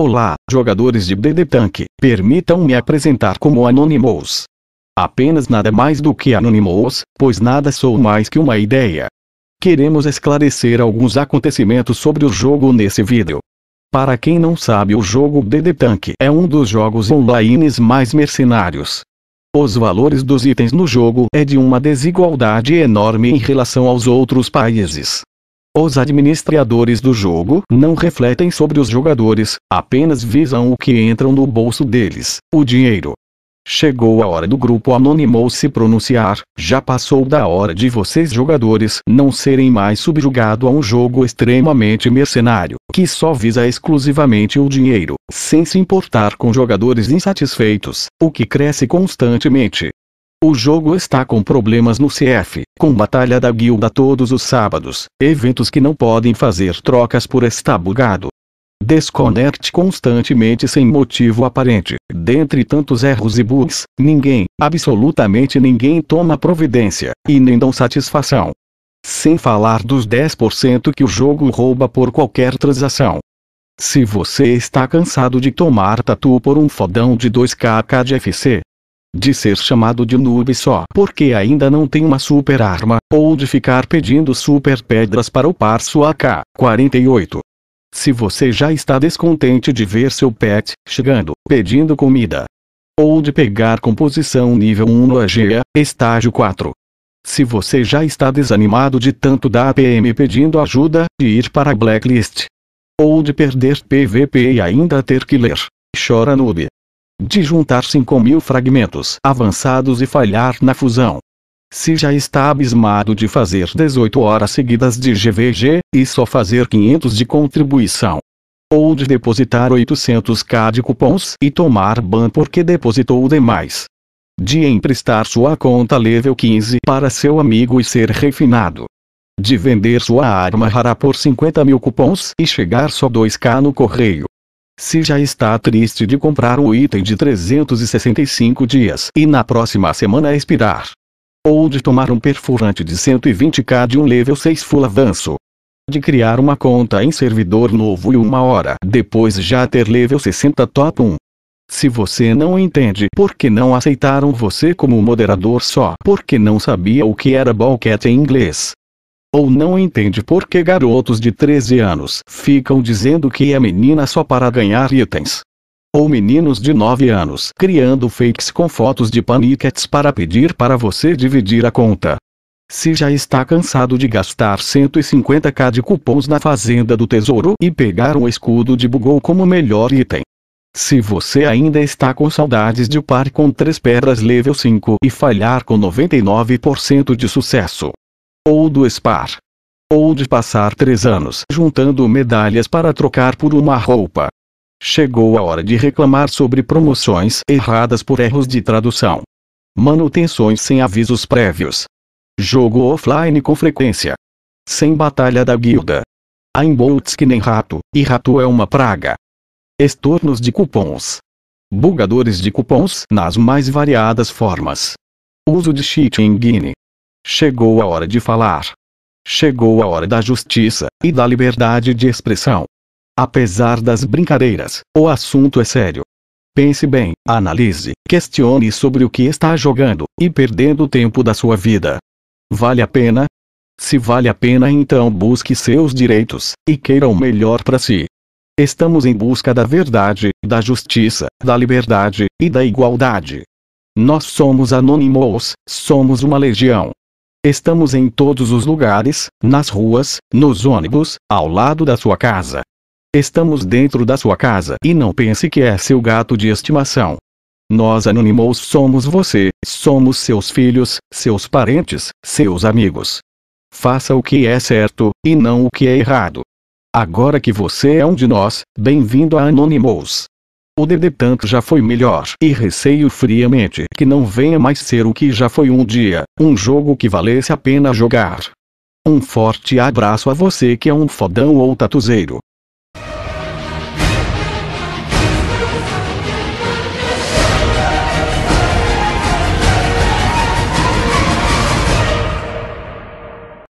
Olá, jogadores de DD Tank, permitam-me apresentar como Anonymous. Apenas nada mais do que Anonymous, pois nada sou mais que uma ideia. Queremos esclarecer alguns acontecimentos sobre o jogo nesse vídeo. Para quem não sabe o jogo DD Tank é um dos jogos online mais mercenários. Os valores dos itens no jogo é de uma desigualdade enorme em relação aos outros países. Os administradores do jogo não refletem sobre os jogadores, apenas visam o que entram no bolso deles, o dinheiro. Chegou a hora do grupo anônimo se pronunciar, já passou da hora de vocês jogadores não serem mais subjugados a um jogo extremamente mercenário, que só visa exclusivamente o dinheiro, sem se importar com jogadores insatisfeitos, o que cresce constantemente. O jogo está com problemas no CF, com batalha da guilda todos os sábados, eventos que não podem fazer trocas por estar bugado. Desconecte constantemente sem motivo aparente. Dentre tantos erros e bugs, ninguém, absolutamente ninguém toma providência, e nem dão satisfação. Sem falar dos 10% que o jogo rouba por qualquer transação. Se você está cansado de tomar tatu por um fodão de 2kk de FC, de ser chamado de noob só porque ainda não tem uma super arma, ou de ficar pedindo super pedras para upar sua K-48. Se você já está descontente de ver seu pet chegando, pedindo comida, ou de pegar composição nível 1 no AGEA, estágio 4. Se você já está desanimado de tanto da APM pedindo ajuda, de ir para a blacklist, ou de perder PVP e ainda ter que ler, chora noob de juntar 5 mil fragmentos avançados e falhar na fusão. Se já está abismado de fazer 18 horas seguidas de GVG, e só fazer 500 de contribuição. Ou de depositar 800k de cupons e tomar ban porque depositou demais. De emprestar sua conta level 15 para seu amigo e ser refinado. De vender sua arma rara por 50 mil cupons e chegar só 2k no correio. Se já está triste de comprar o item de 365 dias e na próxima semana expirar. Ou de tomar um perfurante de 120k de um level 6 full avanço. De criar uma conta em servidor novo e uma hora depois já ter level 60 top 1. Se você não entende por que não aceitaram você como moderador só porque não sabia o que era Ballcat em inglês, ou não entende por que garotos de 13 anos ficam dizendo que é menina só para ganhar itens. Ou meninos de 9 anos criando fakes com fotos de paniquetes para pedir para você dividir a conta. Se já está cansado de gastar 150k de cupons na Fazenda do Tesouro e pegar um escudo de Bugou como melhor item. Se você ainda está com saudades de par com 3 pedras level 5 e falhar com 99% de sucesso, ou do SPAR. Ou de passar três anos juntando medalhas para trocar por uma roupa. Chegou a hora de reclamar sobre promoções erradas por erros de tradução. Manutenções sem avisos prévios. Jogo offline com frequência. Sem batalha da guilda. Há que nem rato, e rato é uma praga. Estornos de cupons. Bugadores de cupons nas mais variadas formas. Uso de cheat guine. Chegou a hora de falar. Chegou a hora da justiça e da liberdade de expressão. Apesar das brincadeiras, o assunto é sério. Pense bem, analise, questione sobre o que está jogando e perdendo o tempo da sua vida. Vale a pena? Se vale a pena, então busque seus direitos e queira o melhor para si. Estamos em busca da verdade, da justiça, da liberdade e da igualdade. Nós somos anônimos, somos uma legião. Estamos em todos os lugares, nas ruas, nos ônibus, ao lado da sua casa. Estamos dentro da sua casa e não pense que é seu gato de estimação. Nós anônimos somos você, somos seus filhos, seus parentes, seus amigos. Faça o que é certo, e não o que é errado. Agora que você é um de nós, bem-vindo a Anonymous. O Dedê tanto já foi melhor. E receio friamente que não venha mais ser o que já foi um dia, um jogo que valesse a pena jogar. Um forte abraço a você que é um fodão ou tatuzeiro.